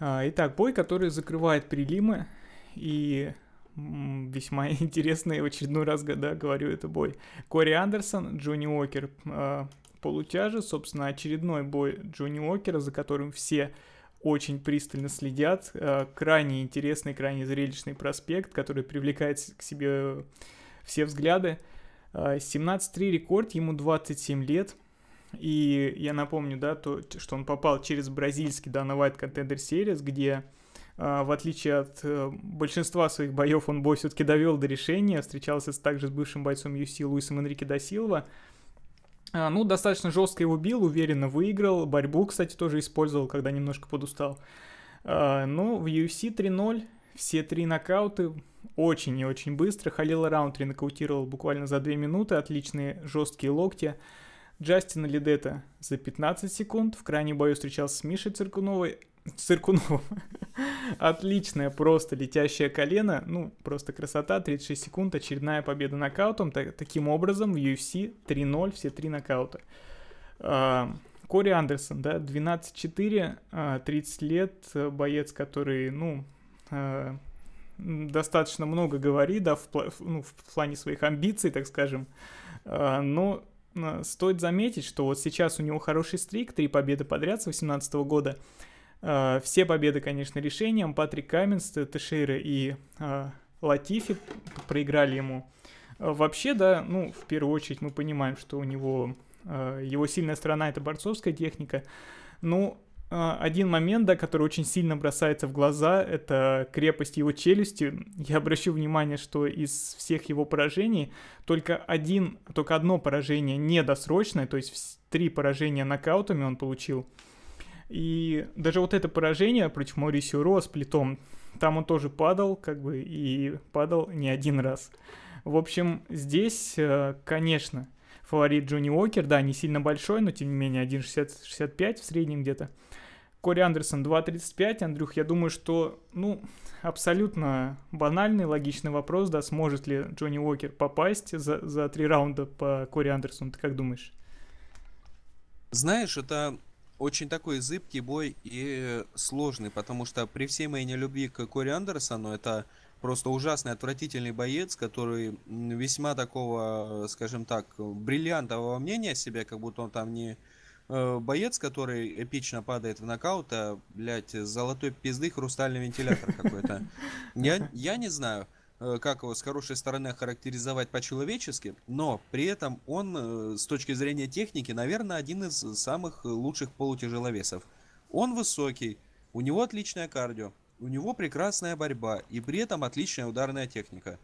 А, итак, бой, который закрывает прилимы, и весьма интересный в очередной раз, когда говорю это бой. Кори Андерсон, Джонни Уокер а, полутяжи, собственно, очередной бой Джонни Уокера, за которым все очень пристально следят. А, крайне интересный, крайне зрелищный проспект, который привлекает к себе все взгляды. 17-3 рекорд, ему 27 лет – и я напомню, да, то, что он попал через бразильский Дана White Contender Series, где а, в отличие от э, большинства своих боев, он бой все-таки довел до решения, встречался также с бывшим бойцом UFC Луисом Энрике да а, Ну, достаточно жестко его бил, уверенно выиграл. Борьбу, кстати, тоже использовал, когда немножко подустал. А, Но ну, в UFC 3-0 все три нокауты очень и очень быстро. Халил Раундри нокаутировал буквально за 2 минуты. Отличные жесткие локти. Джастина Лидета за 15 секунд. В крайнем бою встречался с Мишей Циркуновой. Циркуновым. Отличное просто летящее колено. Ну, просто красота. 36 секунд. Очередная победа нокаутом. Так, таким образом, в UFC 3-0 все три нокаута. А, Кори Андерсон, да, 12-4, 30 а, лет, боец, который, ну, а, достаточно много говорит, да, в, ну, в плане своих амбиций, так скажем, а, но Э, стоит заметить, что вот сейчас у него хороший стрик, три победы подряд с 2018 года. Э, все победы, конечно, решением. Патрик Каменс, Тешейра и э, Латифи проиграли ему. Вообще, да, ну, в первую очередь мы понимаем, что у него его сильная сторона это борцовская техника. Ну, а, один момент, да, который очень сильно бросается в глаза, это крепость его челюсти. Я обращу внимание, что из всех его поражений только один, только одно поражение недосрочное, то есть три поражения нокаутами он получил. И даже вот это поражение против Маурисио Ро с плитом, там он тоже падал, как бы, и падал не один раз. В общем, здесь, э, конечно, фаворит Джонни Уокер, да, не сильно большой, но тем не менее 1,65 в среднем где-то. Кори Андерсон 2.35. Андрюх, я думаю, что, ну, абсолютно банальный, логичный вопрос, да, сможет ли Джонни Уокер попасть за, за три раунда по Кори Андерсону, ты как думаешь? Знаешь, это очень такой зыбкий бой и сложный, потому что при всей моей нелюбви к Кори Андерсону, это просто ужасный, отвратительный боец, который весьма такого, скажем так, бриллиантового мнения о себе, как будто он там не Э, боец, который эпично падает в нокаут, а, блядь, золотой пизды хрустальный вентилятор какой-то. Я, я не знаю, э, как его с хорошей стороны характеризовать по-человечески, но при этом он, э, с точки зрения техники, наверное, один из самых лучших полутяжеловесов. Он высокий, у него отличное кардио, у него прекрасная борьба и при этом отличная ударная техника.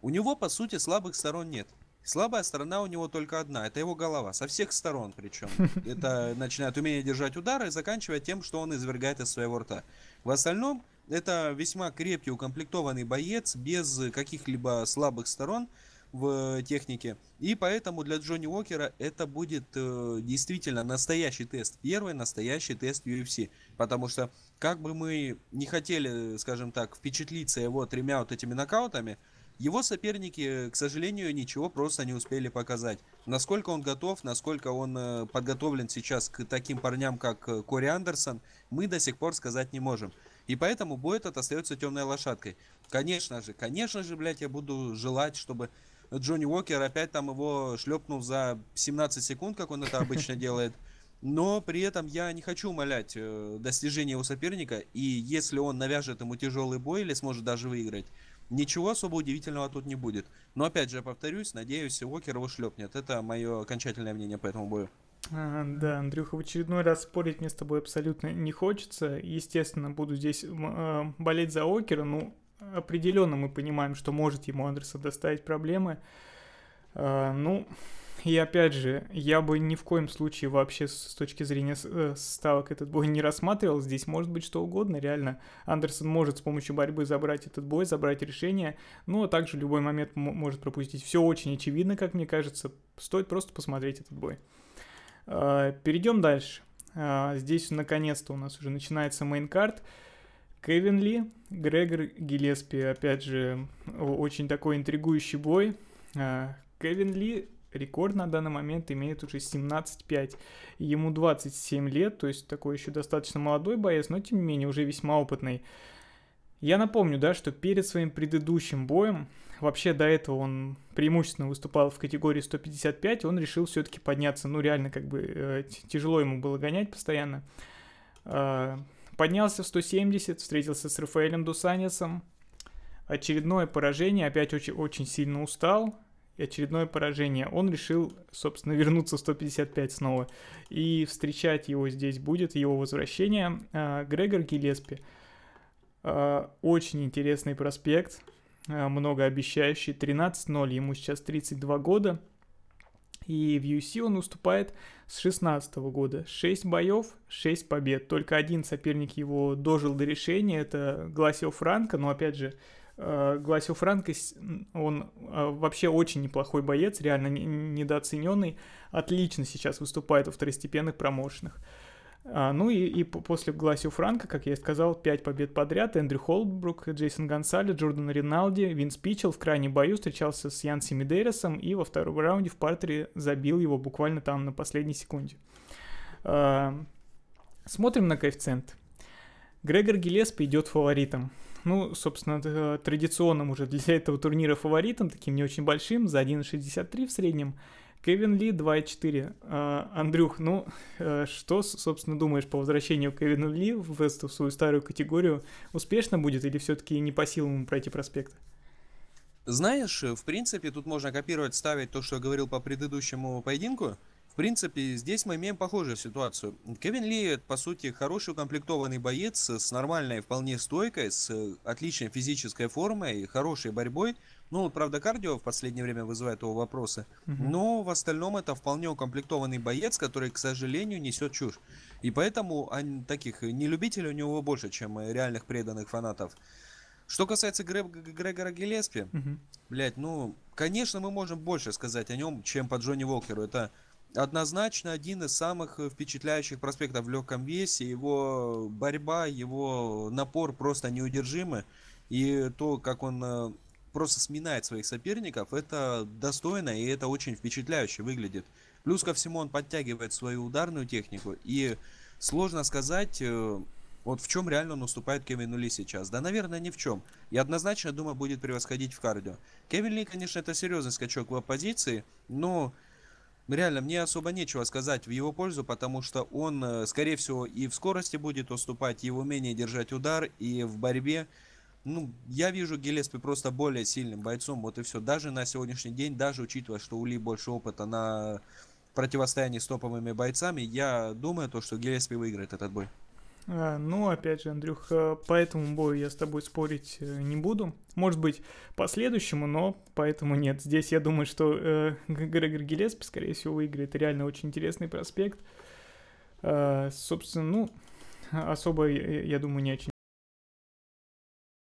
У него, по сути, слабых сторон нет. Слабая сторона у него только одна, это его голова, со всех сторон причем. Это начинает умение держать удары и заканчивая тем, что он извергает из своего рта. В остальном, это весьма крепкий, укомплектованный боец, без каких-либо слабых сторон в э, технике. И поэтому для Джонни Уокера это будет э, действительно настоящий тест. Первый настоящий тест UFC. Потому что как бы мы не хотели, скажем так, впечатлиться его тремя вот этими нокаутами, его соперники, э, к сожалению, ничего просто не успели показать. Насколько он готов, насколько он э, подготовлен сейчас к таким парням, как э, Кори Андерсон, мы до сих пор сказать не можем. И поэтому бой этот остается темной лошадкой. Конечно же, конечно же, блядь, я буду желать, чтобы Джонни Уокер опять там его шлепнул за 17 секунд, как он это обычно делает. Но при этом я не хочу умолять достижения его соперника, и если он навяжет ему тяжелый бой или сможет даже выиграть, Ничего особо удивительного тут не будет. Но опять же, повторюсь, надеюсь, Уокер его шлепнет. Это мое окончательное мнение по этому бою. А, да, Андрюха, в очередной раз спорить мне с тобой абсолютно не хочется. Естественно, буду здесь э, болеть за Окера. Ну, определенно мы понимаем, что может ему Андерсон доставить проблемы. Э, ну, и опять же, я бы ни в коем случае вообще с точки зрения э, ставок этот бой не рассматривал. Здесь может быть что угодно, реально. Андерсон может с помощью борьбы забрать этот бой, забрать решение, ну, а также любой момент может пропустить. Все очень очевидно, как мне кажется. Стоит просто посмотреть этот бой. Э, Перейдем дальше. Здесь наконец-то у нас уже начинается мейнкарт. Кевин Ли, Грегор Гиллеспи, опять же, очень такой интригующий бой Кевин Ли рекорд на данный момент имеет уже 17-5. Ему 27 лет, то есть такой еще достаточно молодой боец, но тем не менее уже весьма опытный. Я напомню, да, что перед своим предыдущим боем, вообще до этого он преимущественно выступал в категории 155, он решил все-таки подняться, ну реально как бы э, тяжело ему было гонять постоянно. Э, поднялся в 170, встретился с Рафаэлем Дусанисом. Очередное поражение, опять очень, очень сильно устал, и очередное поражение. Он решил, собственно, вернуться в 155 снова. И встречать его здесь будет, его возвращение, а, Грегор Гелеспи. А, очень интересный проспект, а, многообещающий. 13-0, ему сейчас 32 года. И в UFC он уступает с 16 года. 6 боев, 6 побед. Только один соперник его дожил до решения, это Гласио Франко, но опять же, Э, Гласио Франко, он э, вообще очень неплохой боец, реально недооцененный, отлично сейчас выступает во второстепенных промоушенах. А, ну и, и после Гласио Франко, как я и сказал, 5 побед подряд. Эндрю Холбрук, Джейсон Гонсале, Джордан Риналди, Винс Пичел в крайнем бою встречался с Янси Медерисом и во втором раунде в партере забил его буквально там на последней секунде. А, смотрим на коэффициент. Грегор Гелеспи идет фаворитом. Ну, собственно, э, традиционным уже для этого турнира фаворитом, таким не очень большим, за 1,63 в среднем. Кевин Ли 2,4. А, Андрюх, ну, э, что, собственно, думаешь по возвращению Кевина Ли в эту свою старую категорию? Успешно будет или все-таки не по силам ему пройти проспект? Знаешь, э, в принципе, тут можно копировать, ставить то, что я говорил по предыдущему поединку принципе, здесь мы имеем похожую ситуацию. Кевин Ли, по сути, хороший укомплектованный боец с нормальной, вполне стойкой, с э, отличной физической формой и хорошей борьбой. Ну, правда, кардио в последнее время вызывает его вопросы. Но в остальном это вполне укомплектованный боец, который, к сожалению, несет чушь. И поэтому они, таких не любителей у него больше, чем реальных преданных фанатов. Что касается Грег... Грегора Гелеспи, угу. блять, ну, конечно, мы можем больше сказать о нем, чем по Джонни Уокеру. Это однозначно один из самых э, впечатляющих проспектов в легком весе. Его борьба, его напор просто неудержимы. И то, как он э, просто сминает своих соперников, это достойно и это очень впечатляюще выглядит. Плюс ко всему он подтягивает свою ударную технику. И сложно сказать, э, вот в чем реально он уступает Кевину Ли сейчас? Да, наверное, ни в чем. я однозначно, думаю, будет превосходить в кардио. Кевин Ли, конечно, это серьезный скачок в оппозиции, но реально, мне особо нечего сказать в его пользу, потому что он, э, скорее всего, и в скорости будет уступать, и в умении держать удар, и в борьбе. Ну, я вижу Гелеспи просто более сильным бойцом, вот и все. Даже на сегодняшний день, даже учитывая, что у Ли больше опыта на противостоянии с топовыми бойцами, я думаю, то, что Гелеспи выиграет этот бой. А, ну, опять же, Андрюх, э, по этому бою я с тобой спорить э, не буду. Может быть, по следующему, но поэтому нет. Здесь я думаю, что э, Грегор Гелеспи, скорее всего, выиграет. Реально очень интересный проспект. Э, собственно, ну, особо, я думаю, не очень